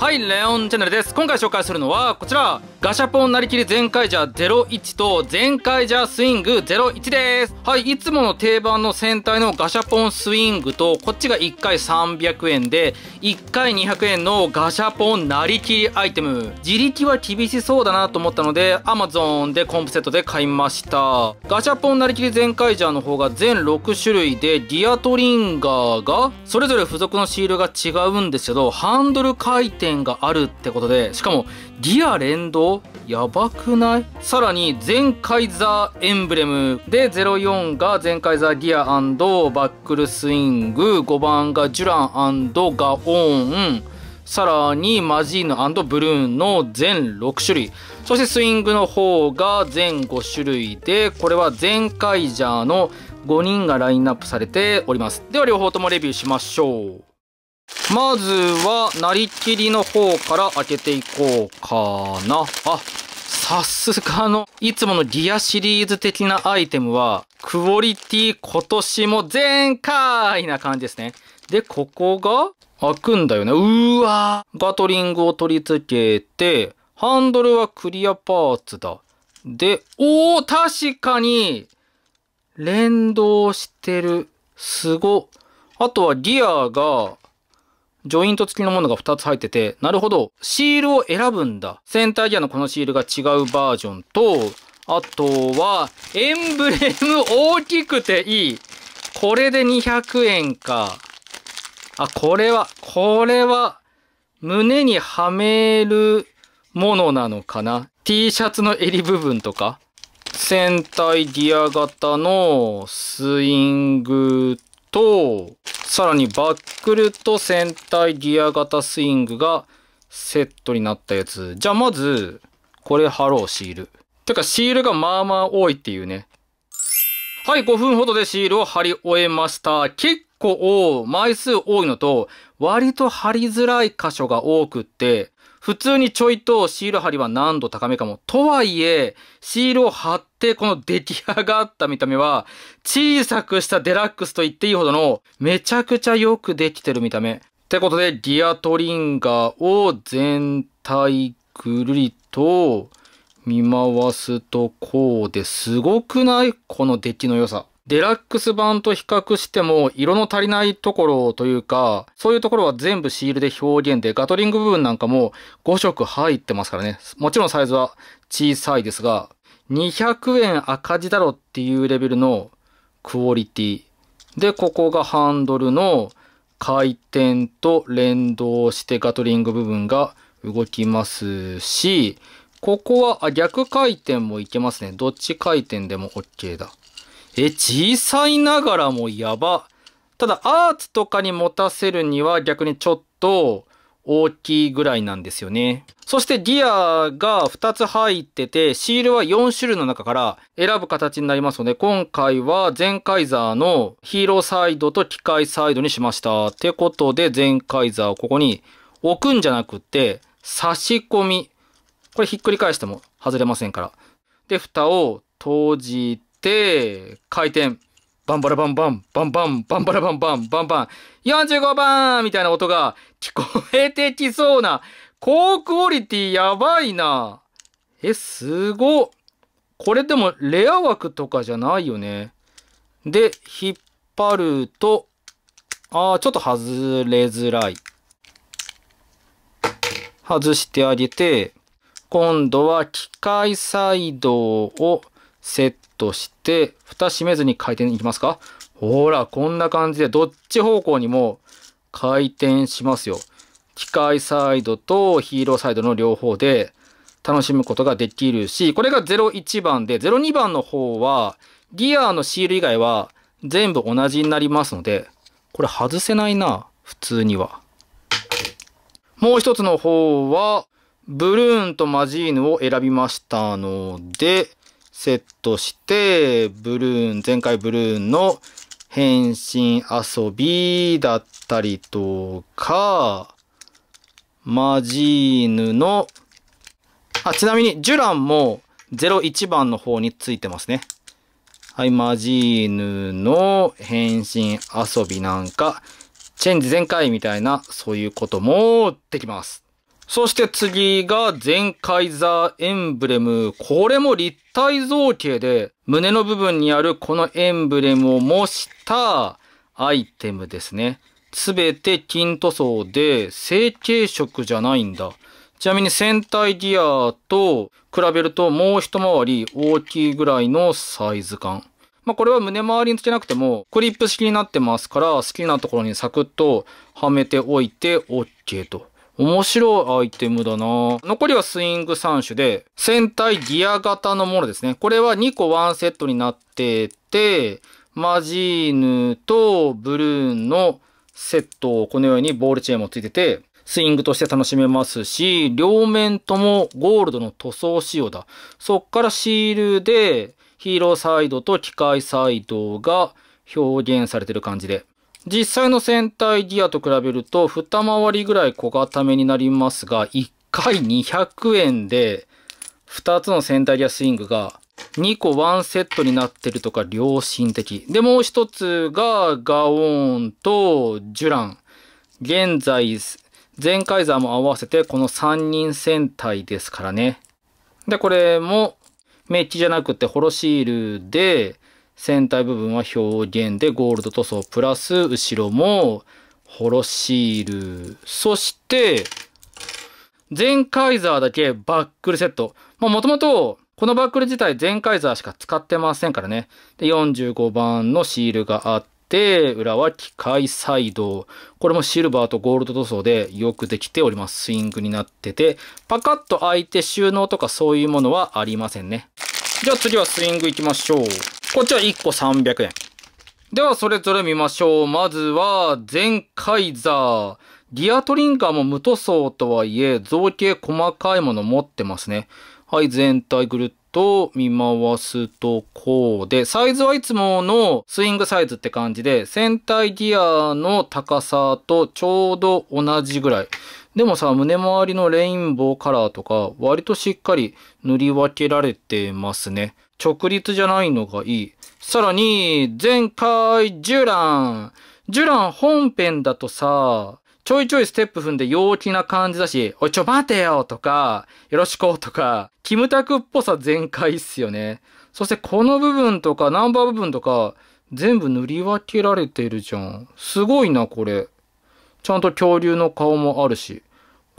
はい、レオンチャンネルです。今回紹介するのは、こちら、ガシャポンなりきり全開ジャー01と全開ジャースイング01です。はい、いつもの定番の戦隊のガシャポンスイングと、こっちが1回300円で、1回200円のガシャポンなりきりアイテム。自力は厳しそうだなと思ったので、Amazon でコンプセットで買いました。ガシャポンなりきり全開ジャーの方が全6種類で、ディアトリンガーが、それぞれ付属のシールが違うんですけど、ハンドル回転点があるってことで、しかもギア連動やばくないさらに全カイザーエンブレムで04が全カイザーギアバックルスイング、5番がジュランガオーン、さらにマジーヌブルーンの全6種類。そしてスイングの方が全5種類で、これは全カイジャーの5人がラインナップされております。では両方ともレビューしましょう。まずは、なりきりの方から開けていこうかな。あ、さすがの、いつものリアシリーズ的なアイテムは、クオリティ今年も全開な感じですね。で、ここが開くんだよね。うーわー。ガトリングを取り付けて、ハンドルはクリアパーツだ。で、おー確かに連動してる。すご。あとはギアがジョイント付きのものが2つ入ってて、なるほど、シールを選ぶんだ。センターギアのこのシールが違うバージョンと、あとは、エンブレム大きくていい。これで200円か。あ、これは、これは、胸にはめるものなのかな。T シャツの襟部分とか。戦隊ギア型のスイングと、さらにバックルと船体ギア型スイングがセットになったやつ。じゃあまず、これ貼ろう、シール。てか、シールがまあまあ多いっていうね。はい、5分ほどでシールを貼り終えました。結構枚数多いのと、割と貼りづらい箇所が多くって、普通にちょいとシール貼りは難度高めかも。とはいえ、シールを貼ってこの出来上がった見た目は、小さくしたデラックスと言っていいほどの、めちゃくちゃよくできてる見た目。ってことで、リアトリンガーを全体ぐるりと見回すとこうですごくないこの出来の良さ。デラックス版と比較しても色の足りないところというか、そういうところは全部シールで表現で、ガトリング部分なんかも5色入ってますからね。もちろんサイズは小さいですが、200円赤字だろっていうレベルのクオリティ。で、ここがハンドルの回転と連動してガトリング部分が動きますし、ここは、逆回転もいけますね。どっち回転でも OK だ。え、小さいながらもやば。ただ、アーツとかに持たせるには逆にちょっと大きいぐらいなんですよね。そしてギアが2つ入ってて、シールは4種類の中から選ぶ形になりますので、今回は全カイザーのヒーローサイドと機械サイドにしました。ってことで、全カイザーをここに置くんじゃなくて、差し込み。これひっくり返しても外れませんから。で、蓋を閉じて、、回転。バンバラバンバン、バンバン、バンバラバンバン、バンバン、45番みたいな音が聞こえてきそうな、高クオリティやばいな。え、すご。これでもレア枠とかじゃないよね。で、引っ張ると、あー、ちょっと外れづらい。外してあげて、今度は機械サイドをセットして、蓋閉めずに回転いきますかほら、こんな感じでどっち方向にも回転しますよ。機械サイドとヒーローサイドの両方で楽しむことができるし、これが01番で、02番の方はギアのシール以外は全部同じになりますので、これ外せないな、普通には。もう一つの方は、ブルーンとマジーヌを選びましたので、セットして、ブルーン、前回ブルーンの変身遊びだったりとか、マジーヌの、あ、ちなみにジュランも01番の方についてますね。はい、マジーヌの変身遊びなんか、チェンジ全開みたいな、そういうこともできます。そして次が全カイザーエンブレム。これも立体造形で、胸の部分にあるこのエンブレムを模したアイテムですね。すべて金塗装で、成形色じゃないんだ。ちなみに戦隊ギアと比べるともう一回り大きいぐらいのサイズ感。まあ、これは胸周りにつけなくてもクリップ式になってますから好きなところにサクッとはめておいて OK と。面白いアイテムだな残りはスイング3種で、戦隊ギア型のものですね。これは2個1セットになってて、マジーヌとブルーンのセット、をこのようにボールチェーンもついてて、スイングとして楽しめますし、両面ともゴールドの塗装仕様だ。そっからシールでヒーローサイドと機械サイドが表現されてる感じで。実際の戦隊ギアと比べると、二回りぐらい小型めになりますが、1回200円で、2つの戦隊ギアスイングが2個ワンセットになってるとか良心的。で、もう一つがガオーンとジュラン。現在、全カイザーも合わせてこの3人戦隊ですからね。で、これもメッキじゃなくてホロシールで、船体部分は表現でゴールド塗装プラス後ろもホロシール。そして、ゼンカイザーだけバックルセット。もともと、このバックル自体ゼンカイザーしか使ってませんからね。で、45番のシールがあって、裏は機械サイド。これもシルバーとゴールド塗装でよくできております。スイングになってて、パカッと開いて収納とかそういうものはありませんね。じゃあ次はスイング行きましょう。こっちは1個300円。では、それぞれ見ましょう。まずは、全カイザー。ディアトリンカーも無塗装とはいえ、造形細かいもの持ってますね。はい、全体ぐるっと見回すとこうで、サイズはいつものスイングサイズって感じで、船体ギアの高さとちょうど同じぐらい。でもさ、胸周りのレインボーカラーとか、割としっかり塗り分けられてますね。直立じゃないのがいい。さらに、前回、ジュラン。ジュラン本編だとさ、ちょいちょいステップ踏んで陽気な感じだし、おいちょ待てよとか、よろしくとか、キムタクっぽさ全開っすよね。そしてこの部分とかナンバー部分とか、全部塗り分けられてるじゃん。すごいな、これ。ちゃんと恐竜の顔もあるし。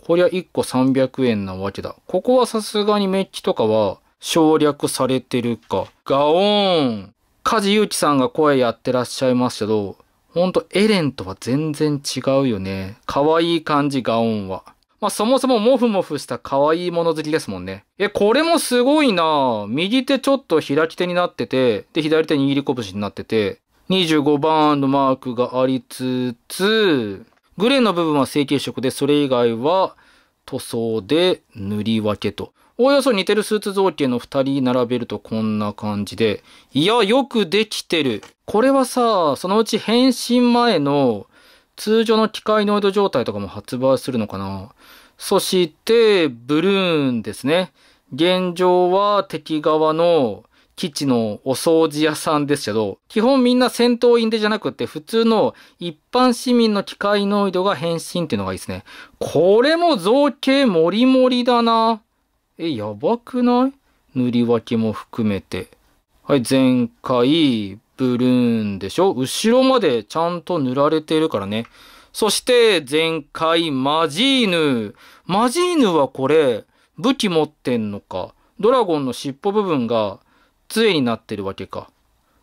こりゃ1個300円なわけだ。ここはさすがにメッキとかは省略されてるか。ガオーン梶裕貴さんが声やってらっしゃいますけど、ほんとエレンとは全然違うよね。可愛い感じ、ガオンは。まあ、そもそもモフモフした可愛いもの好きですもんね。え、これもすごいな右手ちょっと開き手になってて、で、左手握り拳になってて、25番のマークがありつつ、グレーの部分は成形色で、それ以外は塗装で塗り分けと。おおよそ似てるスーツ造形の2人並べるとこんな感じで、いや、よくできてる。これはさ、そのうち変身前の通常の機械ノイド状態とかも発売するのかな。そして、ブルーンですね。現状は敵側の基地のお掃除屋さんですけど、基本みんな戦闘員でじゃなくて、普通の一般市民の機械ノイドが変身っていうのがいいですね。これも造形もりもりだな。え、やばくない塗り分けも含めて。はい、前回、ブルーンでしょ後ろまでちゃんと塗られてるからね。そして、前回、マジーヌ。マジーヌはこれ、武器持ってんのか。ドラゴンの尻尾部分が杖になってるわけか。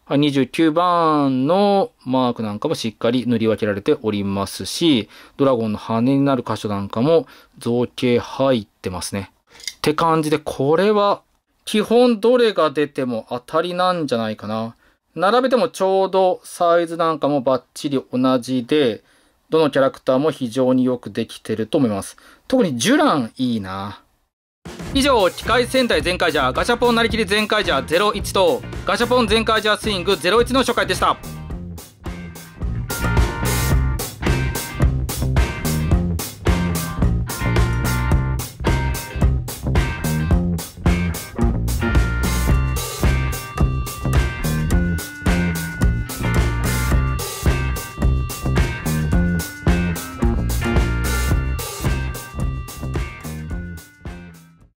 はい、29番のマークなんかもしっかり塗り分けられておりますし、ドラゴンの羽になる箇所なんかも造形入ってますね。って感じで、これは基本どれが出ても当たりなんじゃないかな。並べてもちょうどサイズなんかもバッチリ同じで、どのキャラクターも非常によくできてると思います。特にジュランいいな。以上、機械戦隊全開ジャー、ガシャポンなりきり全開ジャー01と、ガシャポン全開ジャースイング01の紹介でした。